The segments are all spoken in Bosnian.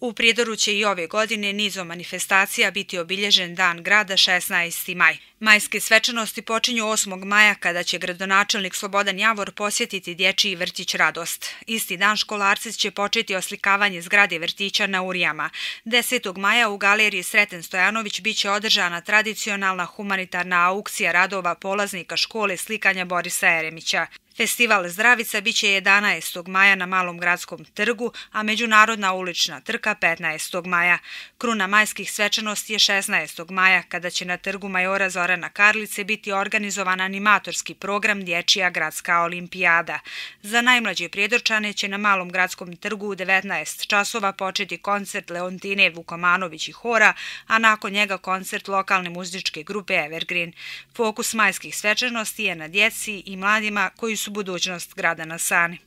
U Prijedoru će i ove godine nizom manifestacija biti obilježen dan grada 16. maj. Majske svečanosti počinju 8. maja kada će gradonačelnik Slobodan Javor posjetiti dječiji vrtić Radost. Isti dan školarci će početi oslikavanje zgrade vrtića na Urijama. 10. maja u galeriji Sreten Stojanović bit će održana tradicionalna humanitarna aukcija radova polaznika škole slikanja Borisa Eremića. Festival Zdravica biće 11. maja na Malom gradskom trgu, a Međunarodna ulična trka 15. maja. Kruna majskih svečanosti je 16. maja, kada će na trgu majora Zorana Karlice biti organizovan animatorski program Dječija gradska olimpijada. Za najmlađe prijedorčane će na Malom gradskom trgu u 19. časova početi koncert Leontine Vukomanović i Hora, a nakon njega koncert lokalne muzičke grupe Evergreen. Fokus majskih svečanosti je na djeci i mladima koji su su budućnost grada na Sani.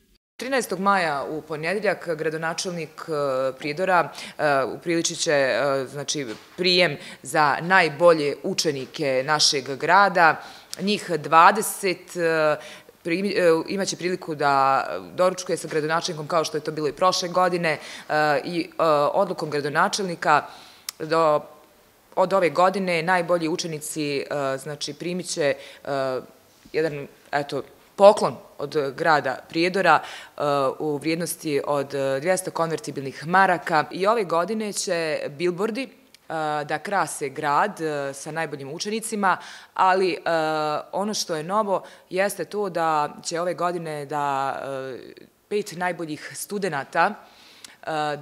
13. maja u ponjedeljak gradonačelnik e, Pridora e, upriličiće e, znači, prijem za najbolje učenike našeg grada, njih 20 imaće priliku da doručkuje sa gradonačelnikom kao što je to bilo i prošle godine i odlukom gradonačelnika do od ove godine najbolji učenici znači, primit će jedan poklon od eh, grada Prijedora eh, u vrijednosti od 200 eh, konvertibilnih maraka i ove godine će bilbordi da krase grad sa najboljim učenicima, ali ono što je novo jeste to da će ove godine da pet najboljih studenta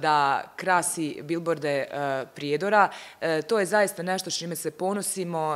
da krasi bilborde Prijedora. To je zaista nešto što ime se ponosimo.